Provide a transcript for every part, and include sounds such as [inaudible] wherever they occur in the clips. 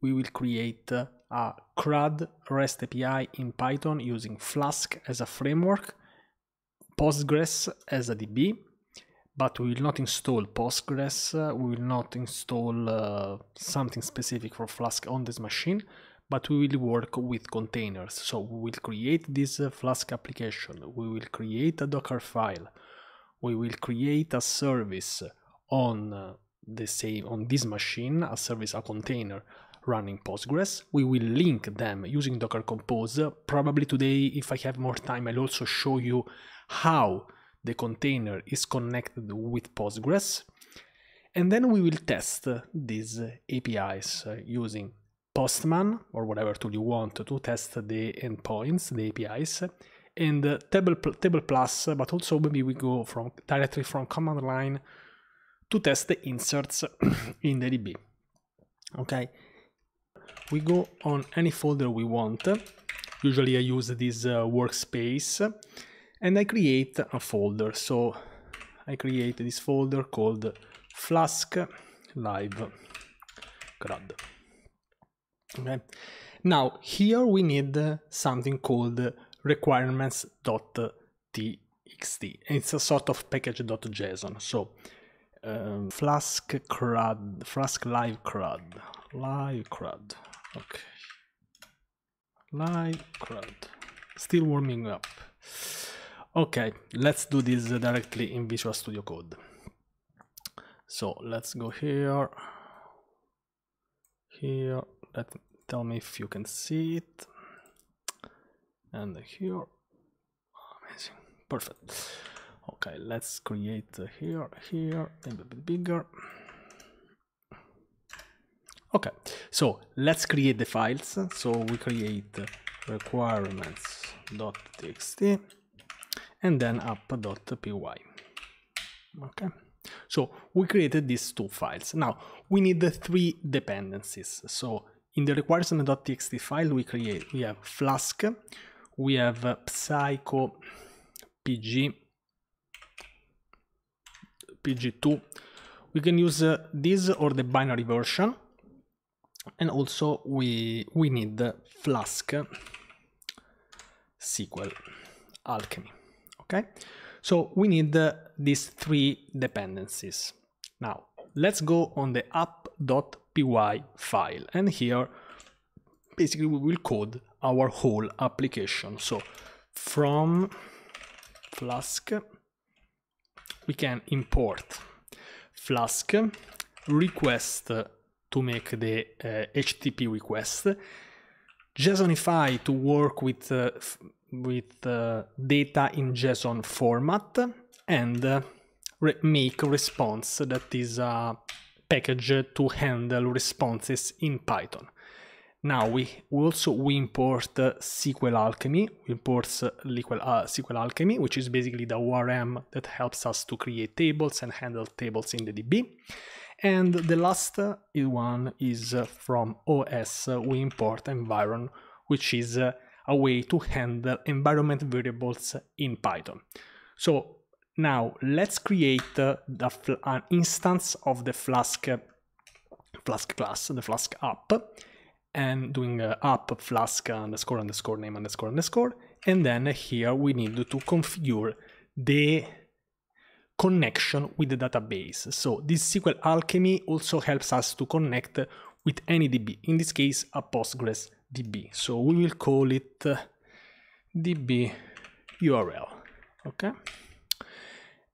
we will create a CRUD REST API in Python using Flask as a framework, Postgres as a DB, but we will not install Postgres, uh, we will not install uh, something specific for Flask on this machine, but we will work with containers. So we will create this uh, Flask application, we will create a Docker file, we will create a service on uh, the same on this machine, a service, a container running Postgres. We will link them using Docker Compose. Probably today, if I have more time, I'll also show you how the container is connected with Postgres. And then we will test these APIs using Postman or whatever tool you want to test the endpoints, the APIs, and table, table plus, but also maybe we go from directly from command line to test the inserts [coughs] in the DB. Okay we go on any folder we want. Usually I use this uh, workspace and I create a folder. So I create this folder called Flask Live CRUD. Okay. Now here we need something called requirements.txt. It's a sort of package.json. So um, Flask CRUD, Flask Live CRUD crud, Okay. crud, Still warming up. Okay, let's do this directly in Visual Studio Code. So let's go here. Here, let tell me if you can see it. And here, amazing, perfect. Okay, let's create here, here, a bit bigger. Okay, so let's create the files. So we create requirements.txt and then app.py. Okay, so we created these two files. Now we need the three dependencies. So in the requirements.txt file we create we have flask, we have psycho pg pg2. We can use uh, this or the binary version and also we we need the flask SQL alchemy okay so we need these three dependencies now let's go on the app.py file and here basically we will code our whole application so from flask we can import flask request to make the HTTP eh, request, JSONify to work with eh, with eh, data in JSON format, and re make response that is a package to handle responses in Python. Now we, we also we import uh, SQL Alchemy, we import SQL, uh, SQL Alchemy, which is basically the ORM that helps us to create tables and handle tables in the DB. And the last one is uh, from OS, uh, we import environ, which is uh, a way to handle environment variables in Python. So now let's create the, an instance of the Flask, Flask class, the Flask app, and doing app Flask underscore underscore name underscore underscore, and then here we need to configure the connection with the database. So this SQL alchemy also helps us to connect with any DB, in this case a Postgres DB. So we will call it uh, DB URL, okay?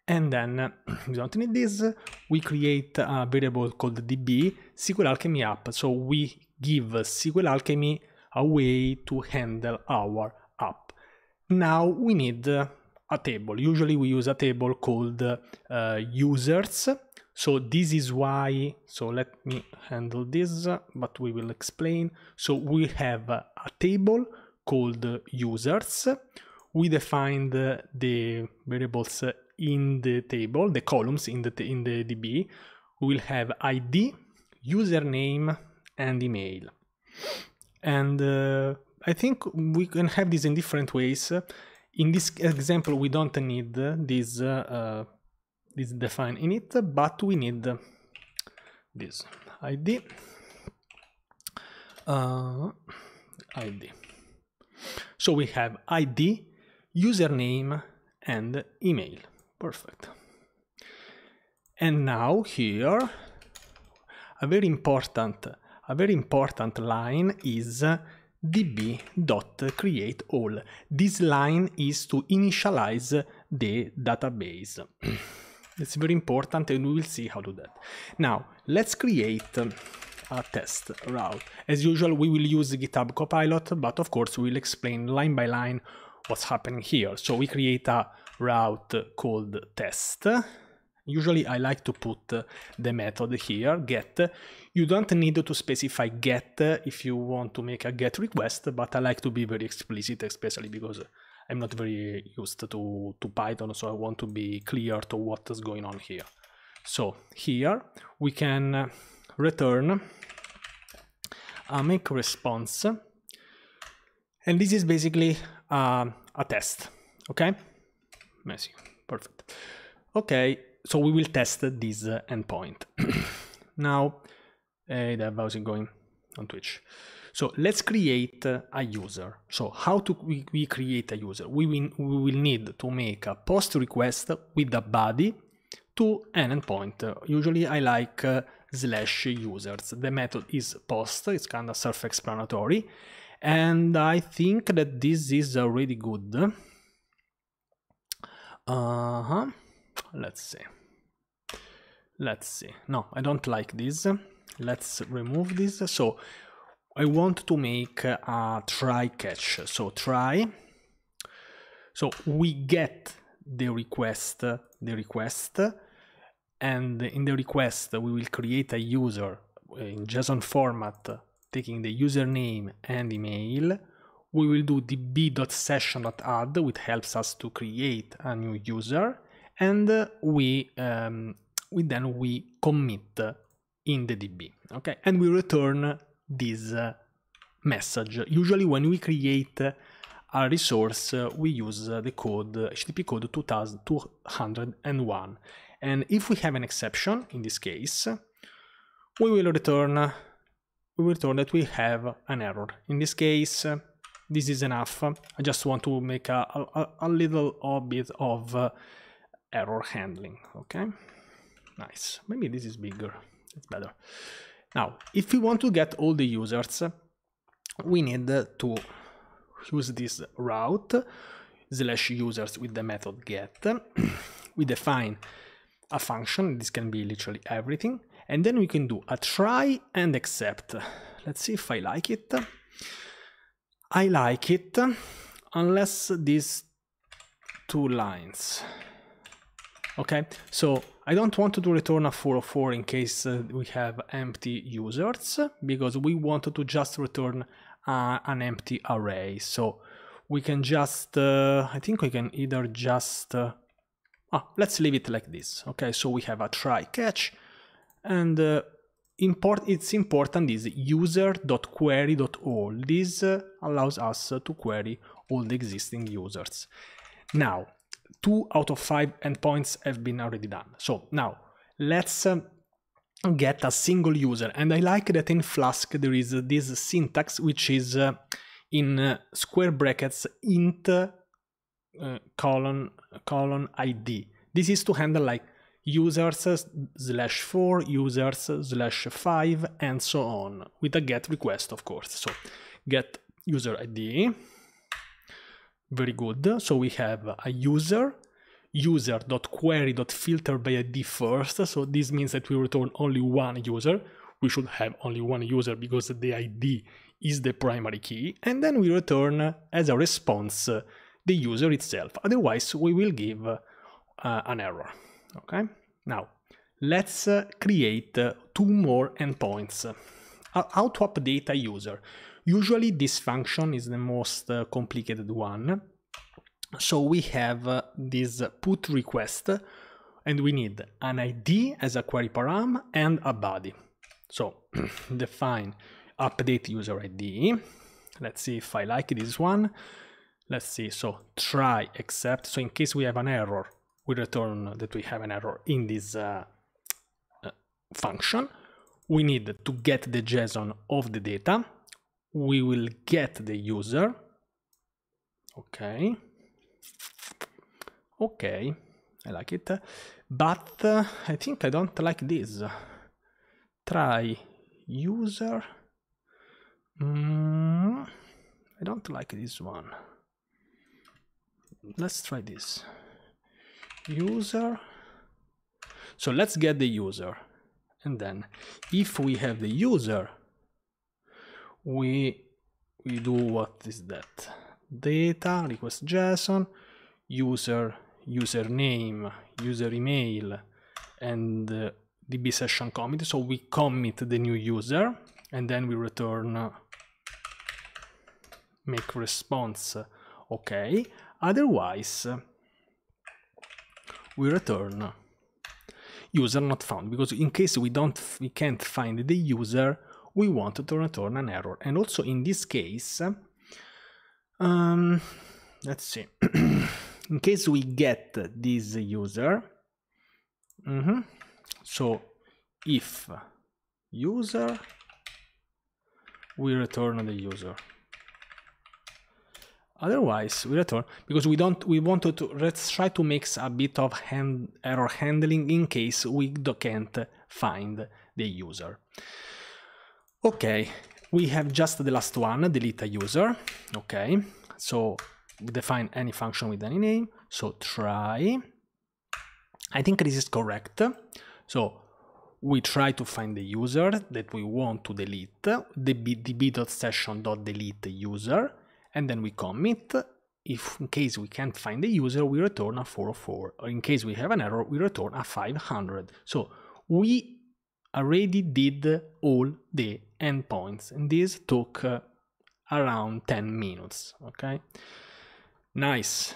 And then without uh, [clears throat] we don't need this, we create a variable called DB SQL Alchemy app. So we give SQL Alchemy a way to handle our app. Now we need uh, a table. Usually we use a table called uh, users. So this is why, so let me handle this, but we will explain. So we have a table called users. We defined the, the variables in the table, the columns in the, in the DB. We'll have ID, username, and email. And uh, I think we can have this in different ways in this example we don't need this uh, this define init but we need this id uh, id so we have id username and email perfect and now here a very important a very important line is db.createAll. This line is to initialize the database. [clears throat] it's very important and we will see how to do that. Now, let's create um, a test route. As usual, we will use GitHub Copilot, but of course we'll explain line by line what's happening here. So we create a route called test Usually I like to put uh, the method here, get. You don't need to specify get if you want to make a get request, but I like to be very explicit, especially because I'm not very used to, to Python, so I want to be clear to what is going on here. So here we can return a make response, and this is basically uh, a test, okay? Messy, perfect. Okay, so we will test this uh, endpoint. [clears throat] now, uh, how's it going on Twitch? So let's create uh, a user. So how to we, we create a user? We will, we will need to make a post request with a body to an endpoint. Uh, usually I like uh, slash users. The method is post, it's kind of self-explanatory. And I think that this is already good. Uh-huh let's see let's see no i don't like this let's remove this so i want to make a try catch so try so we get the request the request and in the request we will create a user in json format taking the username and email we will do db.session.add which helps us to create a new user and we um, we then we commit in the DB. Okay, and we return this uh, message. Usually when we create a resource, we use uh, the code HTTP code 2201. And if we have an exception, in this case, we will return we will return that we have an error. In this case, this is enough. I just want to make a, a, a little bit of uh, error handling okay nice maybe this is bigger it's better now if we want to get all the users we need to use this route slash users with the method get [clears throat] we define a function this can be literally everything and then we can do a try and accept let's see if i like it i like it unless these two lines Okay, so I don't want to return a 404 in case uh, we have empty users because we want to just return uh, an empty array. So we can just, uh, I think we can either just, uh, ah, let's leave it like this. Okay, so we have a try catch and uh, import, it's important is user.query.all. This uh, allows us to query all the existing users. Now, two out of five endpoints have been already done. So now let's um, get a single user. And I like that in Flask there is uh, this syntax which is uh, in uh, square brackets int uh, colon colon id. This is to handle like users uh, slash four, users slash five, and so on with a get request, of course. So get user id very good. So we have a user, filter by ID first. So this means that we return only one user. We should have only one user because the ID is the primary key. And then we return as a response the user itself. Otherwise, we will give uh, an error. Okay. Now, let's uh, create uh, two more endpoints. How to update a user? Usually this function is the most uh, complicated one. So we have uh, this put request and we need an ID as a query param and a body. So [clears throat] define update user ID. Let's see if I like this one. Let's see, so try except, so in case we have an error, we return that we have an error in this uh, uh, function. We need to get the JSON of the data we will get the user. Okay. Okay, I like it. But uh, I think I don't like this. Try user. Mm, I don't like this one. Let's try this. User. So let's get the user. And then if we have the user, we we do what is that data request json user username user email and uh, db session commit so we commit the new user and then we return uh, make response okay otherwise we return uh, user not found because in case we don't we can't find the user we want to return an error. And also in this case, um, let's see, [clears throat] in case we get this user, mm -hmm. so if user, we return the user. Otherwise, we return because we don't. We wanted to let's try to mix a bit of hand error handling in case we can't find the user. Okay, we have just the last one, delete a user. Okay, so define any function with any name. So try. I think this is correct. So we try to find the user that we want to delete, the db.session.delete user, and then we commit. If in case we can't find the user, we return a 404, or in case we have an error, we return a 500. So we already did all the endpoints. And this took uh, around 10 minutes, okay? Nice.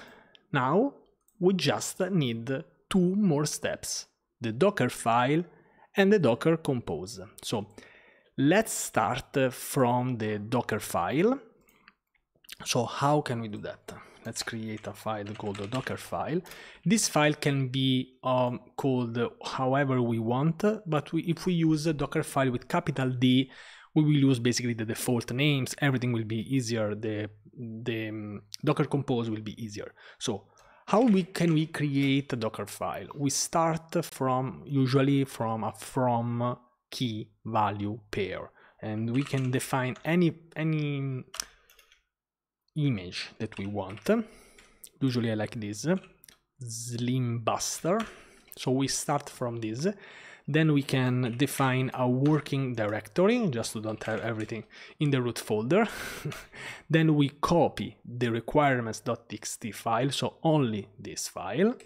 Now we just need two more steps, the Docker file and the Docker compose. So let's start from the Docker file. So how can we do that? Let's create a file called a Docker file. This file can be um, called however we want, but we, if we use a Docker file with capital D, we will use basically the default names. Everything will be easier. The, the um, Docker Compose will be easier. So how we can we create a Docker file? We start from usually from a from key value pair and we can define any any um, image that we want usually i like this slim buster so we start from this. Then we can define a working directory, just to don't have everything in the root folder. [laughs] then we copy the requirements.txt file, so only this file.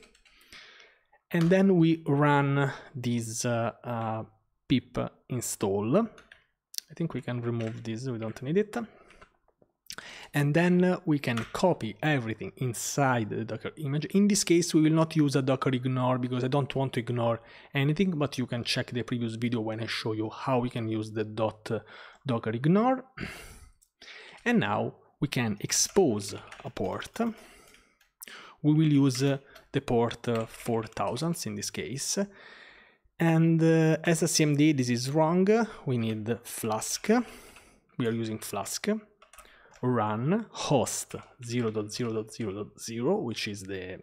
And then we run this uh, uh, pip install. I think we can remove this, we don't need it and then uh, we can copy everything inside the docker image in this case we will not use a docker ignore because i don't want to ignore anything but you can check the previous video when i show you how we can use the dot uh, docker ignore [clears throat] and now we can expose a port we will use uh, the port 4000 in this case and as a cmd this is wrong we need flask we are using flask run host 0.0.0.0, .0, .0 which is the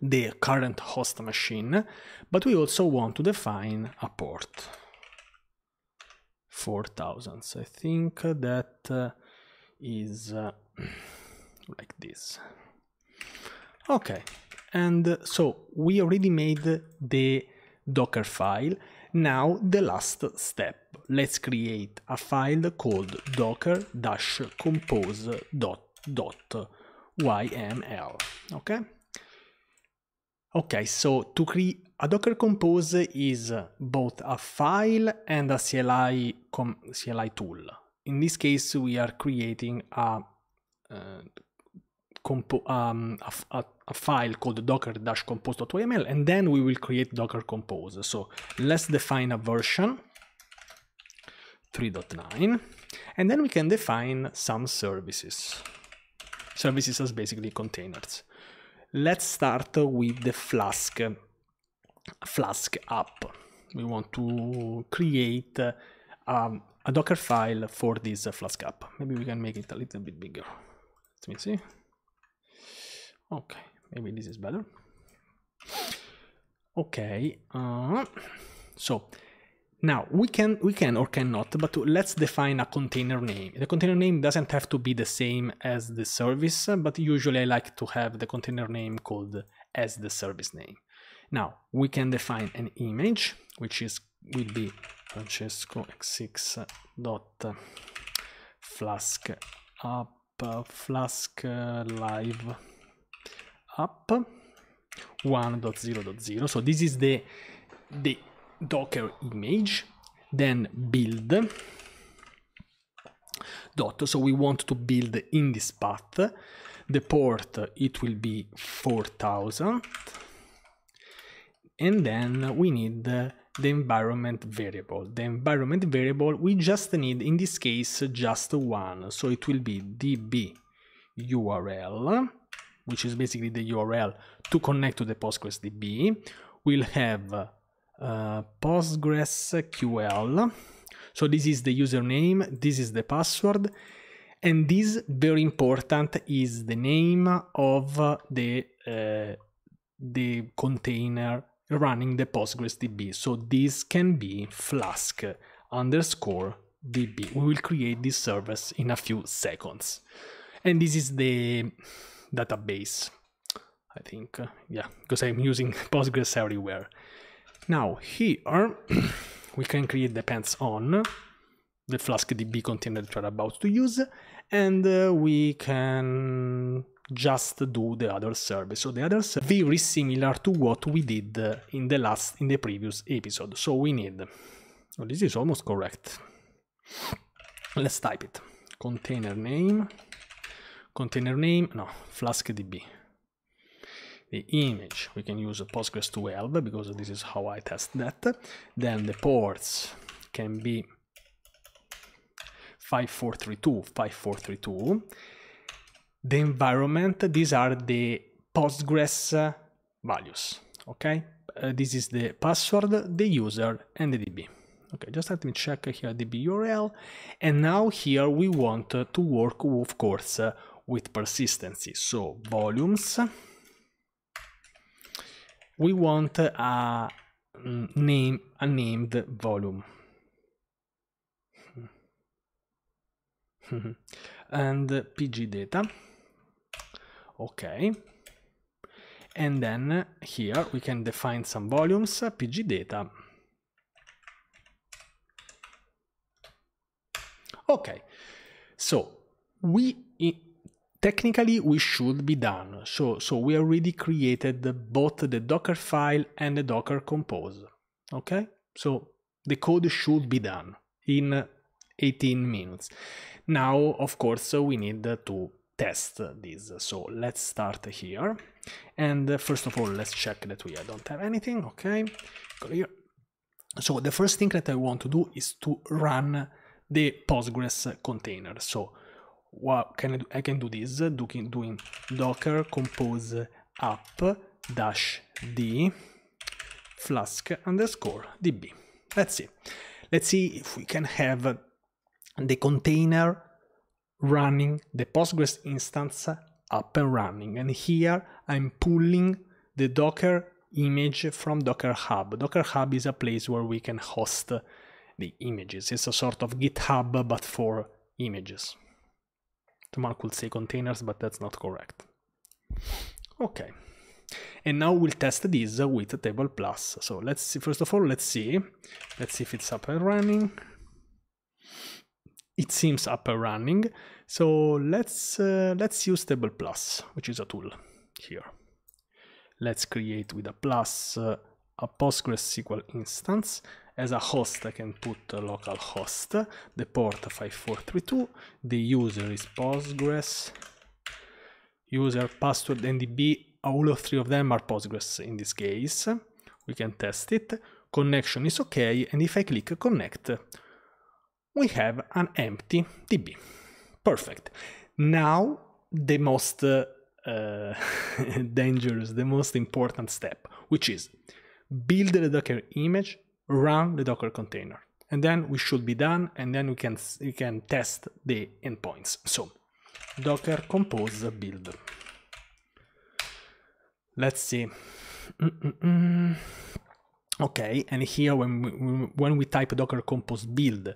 the current host machine, but we also want to define a port. 4000. I think that uh, is uh, [clears throat] like this. Okay, and uh, so we already made the Docker file now the last step. Let's create a file called docker-compose.yml. Okay? Okay, so to create a Docker Compose is both a file and a CLI, CLI tool. In this case, we are creating a, uh, um, a, a a file called docker-compose.yml and then we will create docker compose. So let's define a version 3.9 and then we can define some services. Services as basically containers. Let's start with the Flask, Flask app. We want to create um, a Docker file for this Flask app. Maybe we can make it a little bit bigger. Let me see. Okay, maybe this is better okay uh, so now we can we can or cannot but let's define a container name the container name doesn't have to be the same as the service but usually i like to have the container name called as the service name now we can define an image which is will be francesco x6 dot flask up flask uh, live up 1.0.0 so this is the the docker image then build dot so we want to build in this path the port it will be 4000 and then we need the environment variable the environment variable we just need in this case just one so it will be db url which is basically the URL to connect to the PostgreSDB. We'll have uh, PostgresQL. So this is the username, this is the password, and this very important is the name of the uh, the container running the PostgreSDB. So this can be flask underscore db. We will create this service in a few seconds. And this is the database, I think. Uh, yeah, because I'm using [laughs] Postgres everywhere. Now here, [coughs] we can create depends on the Flask DB container that we're about to use, and uh, we can just do the other service. So the other service very similar to what we did uh, in the last, in the previous episode. So we need, well, this is almost correct. Let's type it, container name container name, no, flaskdb. The image, we can use Postgres 12 because this is how I test that. Then the ports can be 5432, 5432. The environment, these are the Postgres uh, values, okay? Uh, this is the password, the user, and the DB. Okay, just let me check here DB URL. And now here we want to work, of course, uh, with persistency. So volumes, we want a mm, name, a named volume. [laughs] and pg data okay and then here we can define some volumes pg data okay so we technically we should be done. So, so we already created both the Docker file and the Docker compose. Okay, so the code should be done in 18 minutes. Now, of course, we need to test this. So let's start here. And uh, first of all, let's check that we don't have anything. Okay, here. So the first thing that I want to do is to run the Postgres container. So what can I do? I can do this doing, doing docker compose app dash d flask underscore db. Let's see. Let's see if we can have the container running the Postgres instance up and running. And here I'm pulling the Docker image from Docker Hub. Docker Hub is a place where we can host the images. It's a sort of GitHub, but for images. The mark will say containers, but that's not correct. Okay. And now we'll test this with table plus. So let's see, first of all, let's see. Let's see if it's up and running. It seems up and running. So let's, uh, let's use table plus, which is a tool here. Let's create with a plus uh, a PostgreSQL instance. As a host, I can put a local host, the port 5432, the user is Postgres, user, password, and DB, all of three of them are Postgres in this case. We can test it. Connection is okay, and if I click connect, we have an empty DB. Perfect. Now, the most uh, [laughs] dangerous, the most important step, which is build the Docker image, run the Docker container. And then we should be done and then we can, we can test the endpoints. So docker compose build. Let's see. Mm -mm -mm. Okay, and here when we, when we type docker compose build,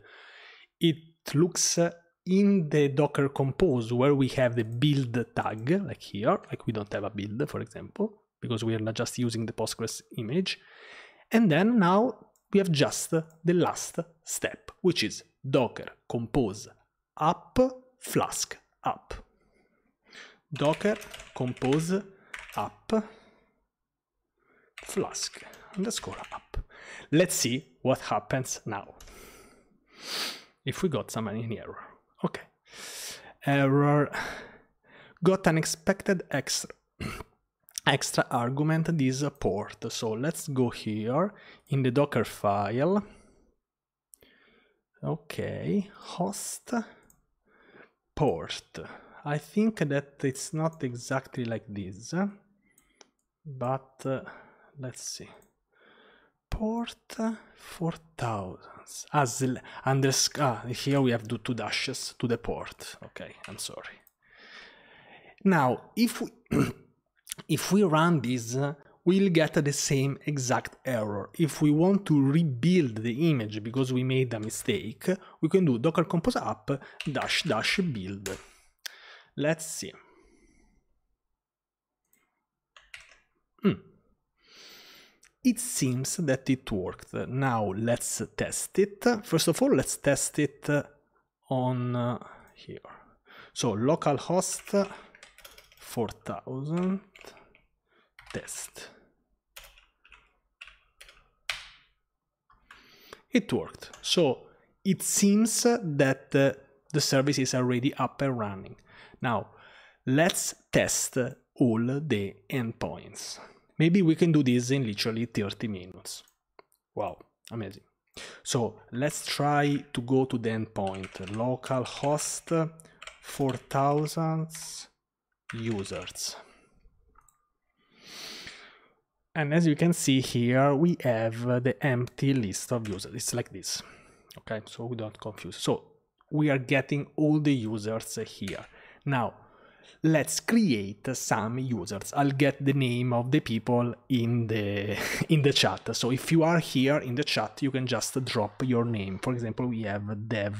it looks in the docker compose where we have the build tag, like here, like we don't have a build, for example because we are not just using the Postgres image. And then now we have just the last step, which is docker compose app flask app. Docker compose app flask underscore app. Let's see what happens now. If we got some any error. Okay. Error. Got unexpected extra. [clears throat] extra argument this port. So let's go here in the Docker file. Okay, host port. I think that it's not exactly like this, but uh, let's see. Port 4000 as ah, underscore. Ah, here we have two dashes to the port. Okay, I'm sorry. Now, if we [clears throat] if we run this, we'll get the same exact error. If we want to rebuild the image because we made a mistake, we can do docker compose app dash dash build. Let's see. Hmm. It seems that it worked. Now let's test it. First of all, let's test it on uh, here. So localhost 4000 test. It worked. So it seems that uh, the service is already up and running. Now, let's test all the endpoints. Maybe we can do this in literally 30 minutes. Wow, amazing. So let's try to go to the endpoint localhost 4000 users. And as you can see here, we have uh, the empty list of users. It's like this. Okay, so we don't confuse. So we are getting all the users here. Now, let's create some users. I'll get the name of the people in the [laughs] in the chat. So if you are here in the chat, you can just drop your name. For example, we have Dev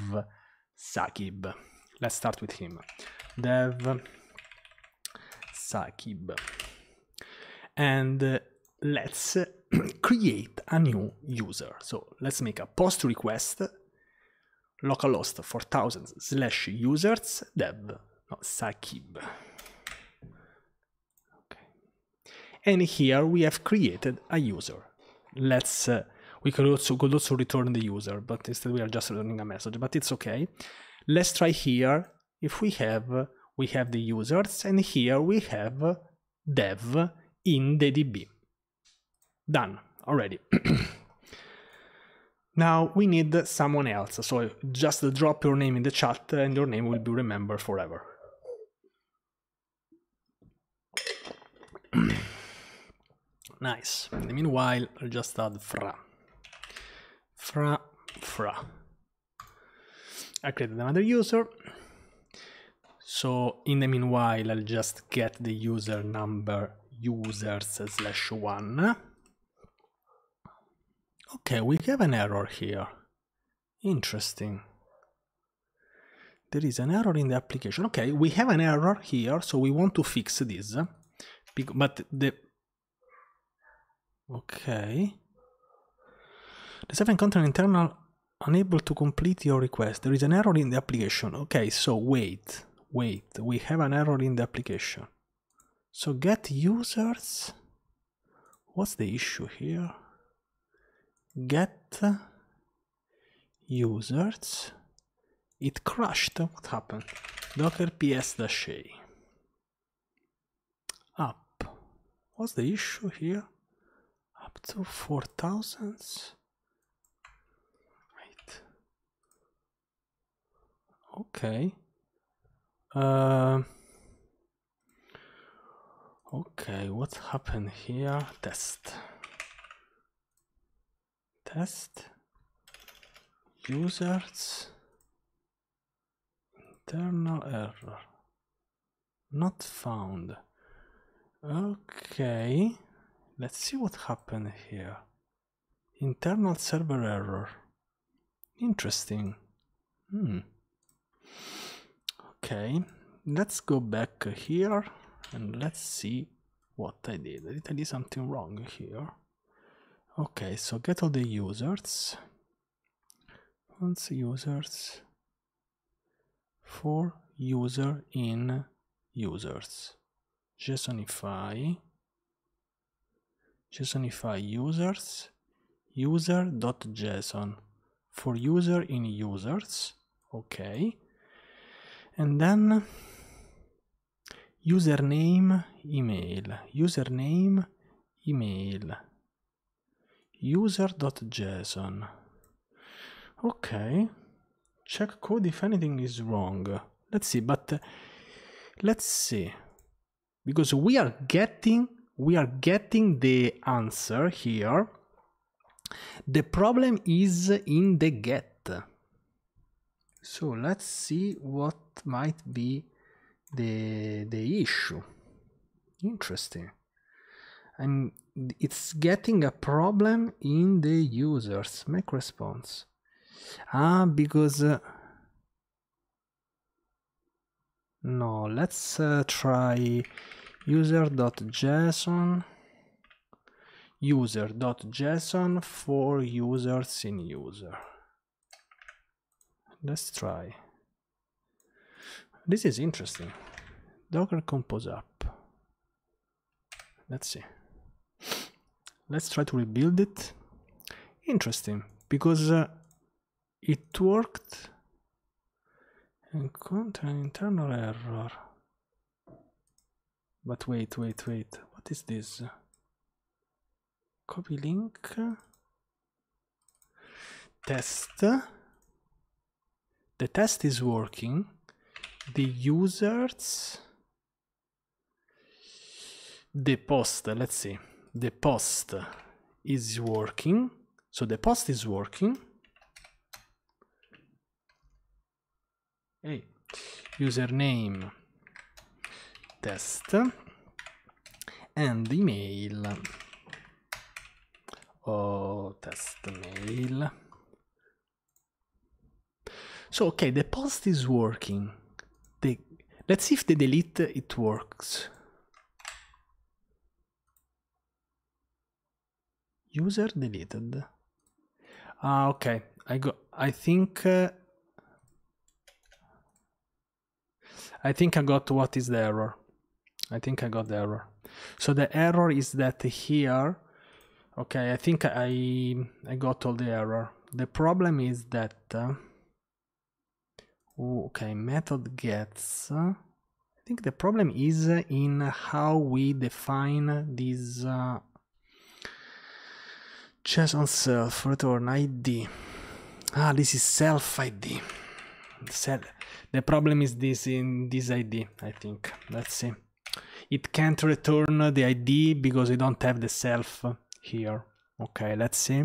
Sakib. Let's start with him. Dev Sakib. And uh, let's uh, [clears throat] create a new user. So let's make a post request localhost 4000 slash users dev no, Sakib. Okay. And here we have created a user. Let's uh, we could also could also return the user, but instead we are just returning a message, but it's okay. Let's try here if we have we have the users, and here we have dev in the DB. Done, already. [clears throat] now we need someone else, so just drop your name in the chat and your name will be remembered forever. [clears throat] nice. In the meanwhile, I'll just add fra. Fra, fra. I created another user. So in the meanwhile, I'll just get the user number users slash one. Okay, we have an error here. Interesting. There is an error in the application. Okay, we have an error here, so we want to fix this. But the... Okay. The encountered content internal unable to complete your request. There is an error in the application. Okay, so wait. Wait, we have an error in the application. So get users. What's the issue here? Get users. It crashed. What happened? Docker ps-a. dash Up. What's the issue here? Up to 4000? Right. Okay. Uh, okay, what happened here? Test. Test. Users. Internal error. Not found. Okay. Let's see what happened here. Internal server error. Interesting. Hmm okay let's go back here and let's see what I did did I do something wrong here okay so get all the users once users for user in users jsonify jsonify users user.json for user in users okay and then username email username email user.json okay check code if anything is wrong let's see but uh, let's see because we are getting we are getting the answer here the problem is in the get so let's see what might be the the issue interesting and it's getting a problem in the users make response ah because uh, no let's uh, try user.json user.json for users in user Let's try. This is interesting. Docker compose up. Let's see. Let's try to rebuild it. Interesting, because uh, it worked. Encounter an internal error. But wait, wait, wait. What is this? Copy link. Test the test is working, the users, the post, let's see, the post is working. So the post is working. Hey, username test and email. Oh, test mail. So, okay, the post is working. The, let's see if the delete it works. User deleted. Ah, okay. I go. I think. Uh, I think I got what is the error. I think I got the error. So the error is that here. Okay, I think I I got all the error. The problem is that. Uh, okay, method gets. Uh, I think the problem is uh, in how we define this uh, chess on self return ID. Ah, this is self ID. Self. The problem is this in this ID, I think. Let's see. It can't return the ID because we don't have the self here. Okay, let's see.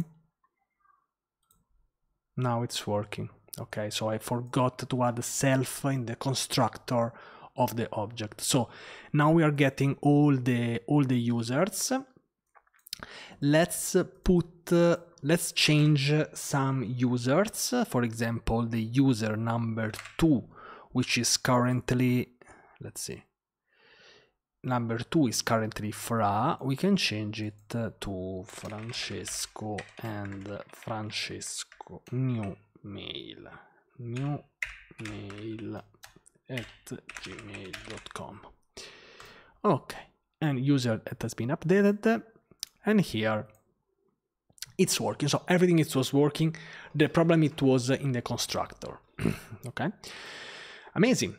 Now it's working okay so i forgot to add self in the constructor of the object so now we are getting all the all the users let's put uh, let's change some users for example the user number two which is currently let's see number two is currently Fra. We can change it to Francesco and Francesco new mail new mail at gmail.com okay and user that has been updated and here it's working so everything it was working the problem it was in the constructor [clears throat] okay amazing